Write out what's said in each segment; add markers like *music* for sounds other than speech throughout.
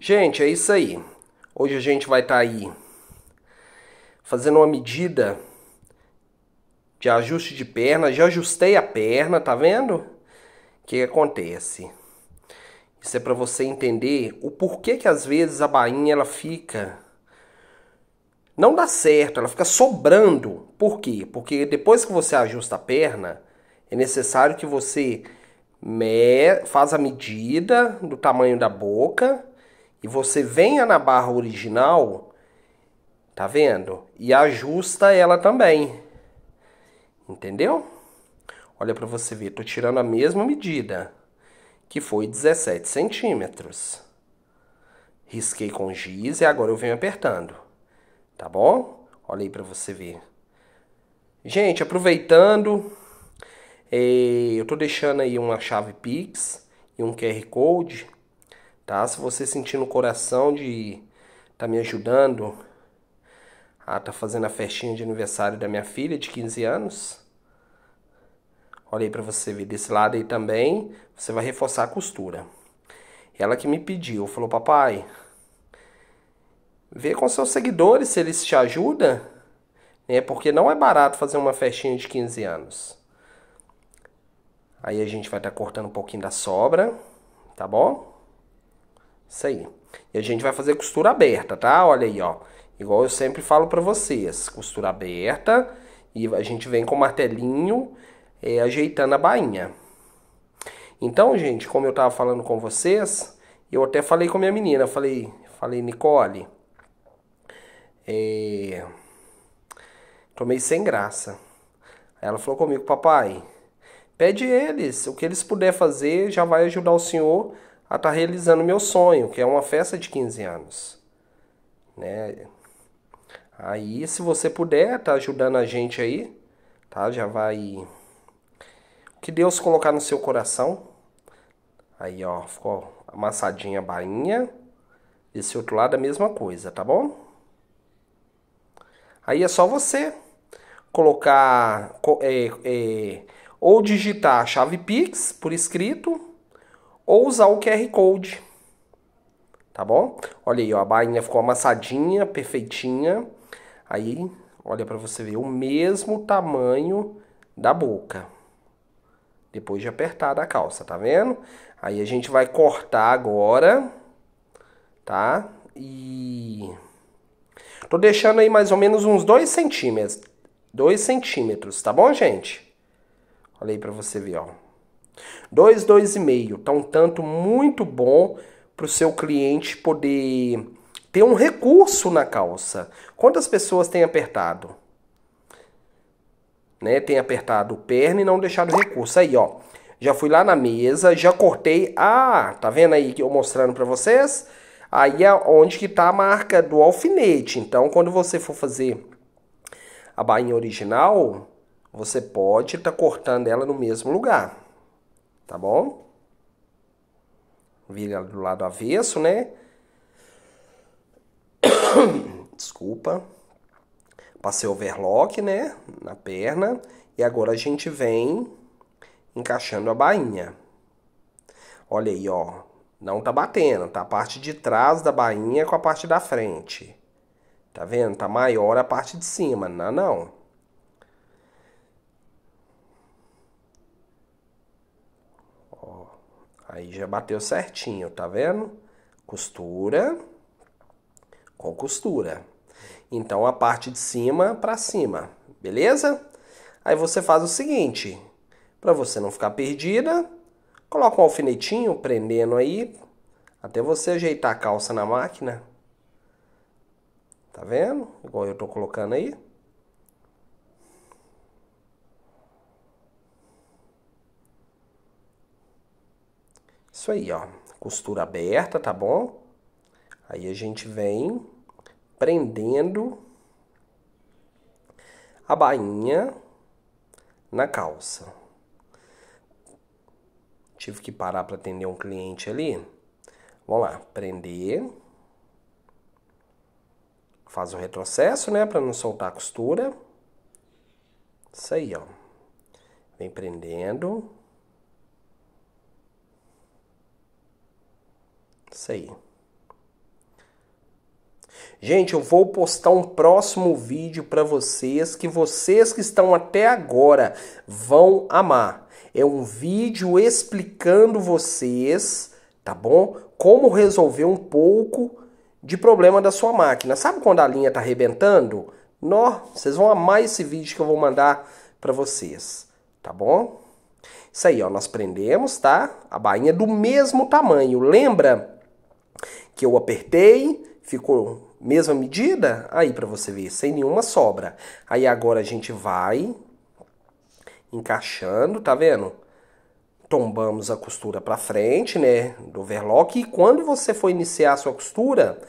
Gente, é isso aí. Hoje a gente vai estar tá aí fazendo uma medida de ajuste de perna. Já ajustei a perna, tá vendo? O que acontece? Isso é para você entender o porquê que às vezes a bainha ela fica não dá certo, ela fica sobrando. Por quê? Porque depois que você ajusta a perna, é necessário que você faz a medida do tamanho da boca e você venha na barra original, tá vendo? E ajusta ela também. Entendeu? Olha para você ver, tô tirando a mesma medida, que foi 17 centímetros. Risquei com giz e agora eu venho apertando. Tá bom? Olha aí para você ver. Gente, aproveitando, eh, eu tô deixando aí uma chave Pix e um QR Code tá? Se você sentir no coração de tá me ajudando a tá fazendo a festinha de aniversário da minha filha de 15 anos, olha aí para você ver desse lado aí também, você vai reforçar a costura. Ela que me pediu, falou: "Papai, vê com seus seguidores se eles te ajudam, né? Porque não é barato fazer uma festinha de 15 anos." Aí a gente vai estar tá cortando um pouquinho da sobra, tá bom? Isso aí. E a gente vai fazer costura aberta, tá? Olha aí, ó. Igual eu sempre falo para vocês. Costura aberta. E a gente vem com o martelinho é, ajeitando a bainha. Então, gente, como eu tava falando com vocês, eu até falei com minha menina. Falei, falei Nicole... É... Tomei sem graça. Ela falou comigo, papai... Pede eles, o que eles puder fazer já vai ajudar o senhor a estar tá realizando meu sonho, que é uma festa de 15 anos. Né? Aí, se você puder, tá ajudando a gente aí, tá? Já vai. O que Deus colocar no seu coração. Aí, ó, ficou amassadinha a bainha. Esse outro lado a mesma coisa, tá bom? Aí é só você colocar é, é, ou digitar a chave Pix por escrito ou usar o QR Code. Tá bom? Olha aí, ó, a bainha ficou amassadinha, perfeitinha. Aí, olha para você ver o mesmo tamanho da boca. Depois de apertada a calça, tá vendo? Aí a gente vai cortar agora, tá? E... Tô deixando aí mais ou menos uns 2 centímetros. 2 centímetros, tá bom, gente? Olha aí pra você ver, ó. 2, 2,5. Tá um tanto muito bom para o seu cliente poder ter um recurso na calça. Quantas pessoas têm apertado? Né? Tem apertado perna e não deixado recurso. Aí, ó. Já fui lá na mesa, já cortei. Ah, tá vendo aí que eu mostrando para vocês? Aí é onde que tá a marca do alfinete. Então, quando você for fazer a bainha original, você pode estar tá cortando ela no mesmo lugar tá bom? Vira do lado avesso, né? *coughs* Desculpa. Passei overlock, né? Na perna. E agora a gente vem encaixando a bainha. Olha aí, ó. Não tá batendo, tá? A parte de trás da bainha com a parte da frente. Tá vendo? Tá maior a parte de cima. Não, é, não. Aí já bateu certinho, tá vendo? Costura com costura. Então a parte de cima para cima, beleza? Aí você faz o seguinte, para você não ficar perdida, coloca um alfinetinho prendendo aí até você ajeitar a calça na máquina. Tá vendo? Igual eu tô colocando aí. Isso aí, ó. Costura aberta, tá bom? Aí a gente vem prendendo a bainha na calça. Tive que parar para atender um cliente ali. Vamos lá, prender. Faz o retrocesso, né, para não soltar a costura. Isso aí, ó. Vem prendendo. Isso aí. Gente, eu vou postar um próximo vídeo para vocês que vocês que estão até agora vão amar. É um vídeo explicando vocês, tá bom? Como resolver um pouco de problema da sua máquina. Sabe quando a linha tá arrebentando? Nó, vocês vão amar esse vídeo que eu vou mandar para vocês, tá bom? Isso aí, ó, nós prendemos, tá? A bainha é do mesmo tamanho. Lembra? que eu apertei, ficou mesma medida, aí para você ver, sem nenhuma sobra. Aí agora a gente vai encaixando, tá vendo? Tombamos a costura para frente, né, do overlock, e quando você for iniciar a sua costura,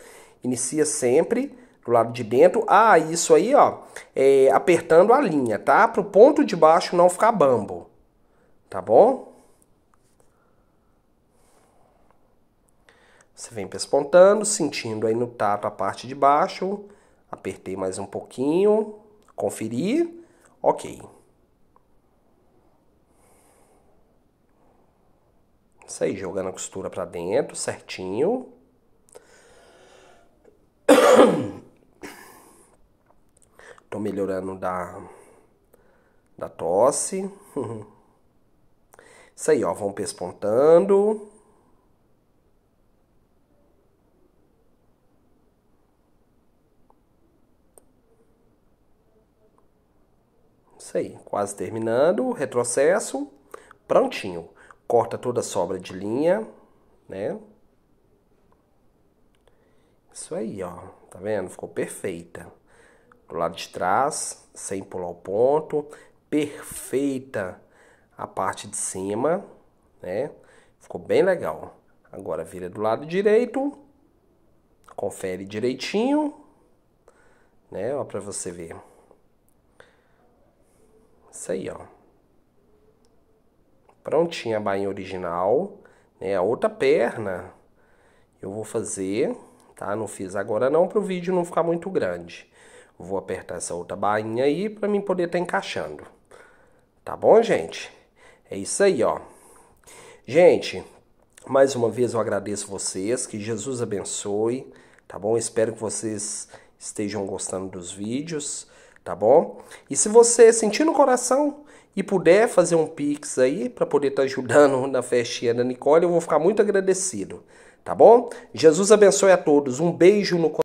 inicia sempre do lado de dentro. Ah, isso aí, ó, é apertando a linha, tá? Pro ponto de baixo não ficar bambo, tá bom? Você vem pespontando, sentindo aí no tato a parte de baixo. Apertei mais um pouquinho, Conferi. ok. Isso aí, jogando a costura para dentro, certinho. Tô melhorando da, da tosse. *laughs* Isso aí, ó, vão pespontando. Isso aí, quase terminando, retrocesso, prontinho. Corta toda a sobra de linha, né? Isso aí, ó, tá vendo? Ficou perfeita. Do lado de trás, sem pular o ponto, perfeita a parte de cima, né? Ficou bem legal. Agora vira do lado direito, confere direitinho, né? Ó, para você ver essa aí, ó. Prontinha a bainha original, né? A outra perna eu vou fazer, tá? Não fiz agora não, para o vídeo não ficar muito grande. Vou apertar essa outra bainha aí para mim poder estar tá encaixando. Tá bom, gente? É isso aí, ó. Gente, mais uma vez eu agradeço vocês, que Jesus abençoe, tá bom? Espero que vocês estejam gostando dos vídeos tá bom? E se você sentir no coração e puder fazer um pix aí para poder estar tá ajudando *laughs* na festinha da Nicole, eu vou ficar muito agradecido, tá bom? Jesus abençoe a todos. Um beijo no coração.